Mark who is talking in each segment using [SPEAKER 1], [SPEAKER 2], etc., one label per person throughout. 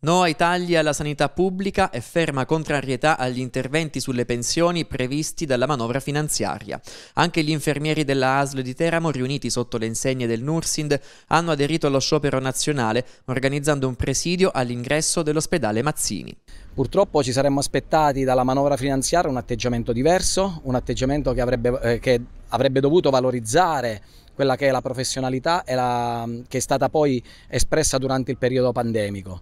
[SPEAKER 1] No ai tagli alla sanità pubblica e ferma contrarietà agli interventi sulle pensioni previsti dalla manovra finanziaria. Anche gli infermieri della ASL di Teramo, riuniti sotto le insegne del Nursind, hanno aderito allo sciopero nazionale, organizzando un presidio all'ingresso dell'ospedale Mazzini. Purtroppo ci saremmo aspettati dalla manovra finanziaria un atteggiamento
[SPEAKER 2] diverso, un atteggiamento che avrebbe, eh, che avrebbe dovuto valorizzare quella che è la professionalità la, che è stata poi espressa durante il periodo pandemico.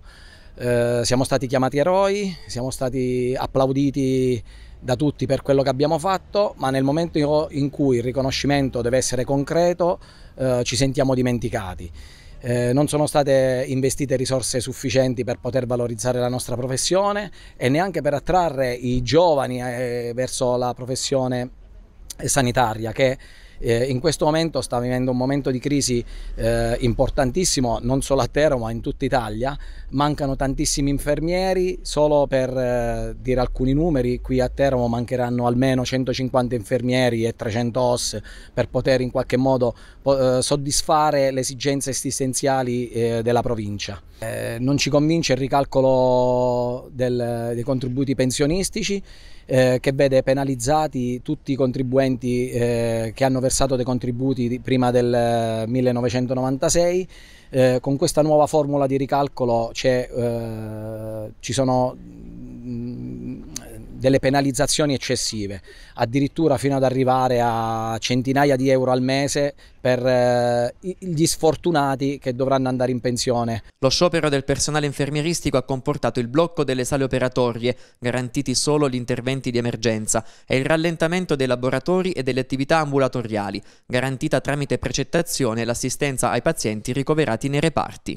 [SPEAKER 2] Eh, siamo stati chiamati eroi, siamo stati applauditi da tutti per quello che abbiamo fatto, ma nel momento in cui il riconoscimento deve essere concreto eh, ci sentiamo dimenticati. Eh, non sono state investite risorse sufficienti per poter valorizzare la nostra professione e neanche per attrarre i giovani eh, verso la professione sanitaria che eh, in questo momento sta vivendo un momento di crisi eh, importantissimo, non solo a Teramo ma in tutta Italia. Mancano tantissimi infermieri, solo per eh, dire alcuni numeri, qui a Teramo mancheranno almeno 150 infermieri e 300 OS per poter in qualche modo eh, soddisfare le esigenze assistenziali eh, della provincia. Eh, non ci convince il ricalcolo del, dei contributi pensionistici che vede penalizzati tutti i contribuenti che hanno versato dei contributi prima del 1996. Eh, eh, con questa nuova formula di ricalcolo eh, ci sono delle penalizzazioni eccessive, addirittura fino ad arrivare a centinaia di euro al mese per eh, gli sfortunati che dovranno andare in pensione.
[SPEAKER 1] Lo sciopero del personale infermieristico ha comportato il blocco delle sale operatorie, garantiti solo gli interventi di emergenza, e il rallentamento dei laboratori e delle attività ambulatoriali, garantita tramite precettazione l'assistenza ai pazienti ricoverati nei reparti.